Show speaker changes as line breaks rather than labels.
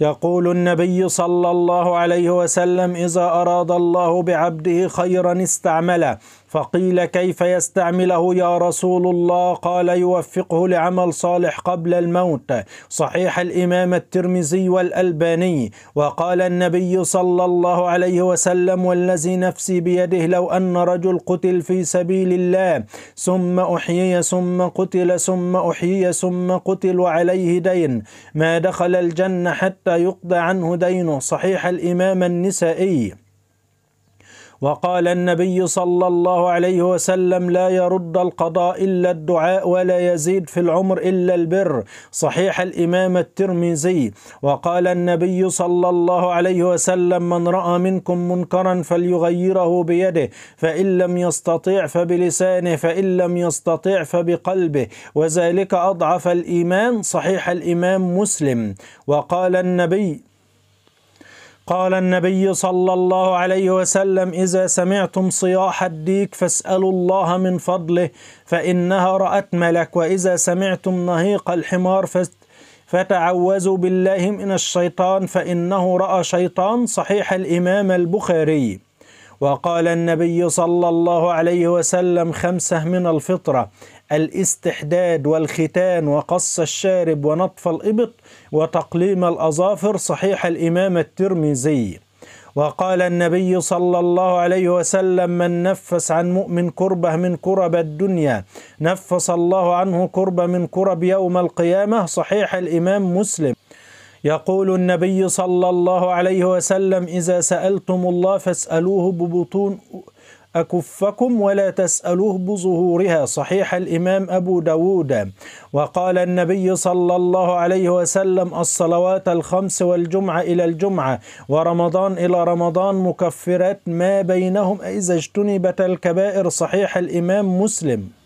يقول النبي صلى الله عليه وسلم إذا أراد الله بعبده خيرا استعمله فقيل كيف يستعمله يا رسول الله قال يوفقه لعمل صالح قبل الموت صحيح الإمام الترمذي والألباني وقال النبي صلى الله عليه وسلم والذي نفسي بيده لو أن رجل قتل في سبيل الله ثم أحيي ثم قتل ثم أحيي ثم قتل وعليه دين ما دخل الجنة حتى يقضى عنه دينه صحيح الإمام النسائي وقال النبي صلى الله عليه وسلم لا يرد القضاء إلا الدعاء ولا يزيد في العمر إلا البر صحيح الإمام الترمذي وقال النبي صلى الله عليه وسلم من رأى منكم منكرا فليغيره بيده فإن لم يستطيع فبلسانه فإن لم يستطيع فبقلبه وذلك أضعف الإيمان صحيح الإمام مسلم وقال النبي قال النبي صلى الله عليه وسلم إذا سمعتم صياح الديك فاسألوا الله من فضله فإنها رأت ملك وإذا سمعتم نهيق الحمار فتعوذوا بالله من الشيطان فإنه رأى شيطان صحيح الإمام البخاري وقال النبي صلى الله عليه وسلم خمسة من الفطرة الاستحداد والختان وقص الشارب ونطف الإبط وتقليم الأظافر صحيح الإمام الترمذي وقال النبي صلى الله عليه وسلم من نفس عن مؤمن كربه من كرب الدنيا نفس الله عنه كربه من كرب يوم القيامة صحيح الإمام مسلم يقول النبي صلى الله عليه وسلم إذا سألتم الله فاسألوه ببطون أكفكم ولا تسألوه بظهورها صحيح الإمام أبو داود وقال النبي صلى الله عليه وسلم الصلوات الخمس والجمعة إلى الجمعة ورمضان إلى رمضان مكفرات ما بينهم إذا اجتنبت الكبائر صحيح الإمام مسلم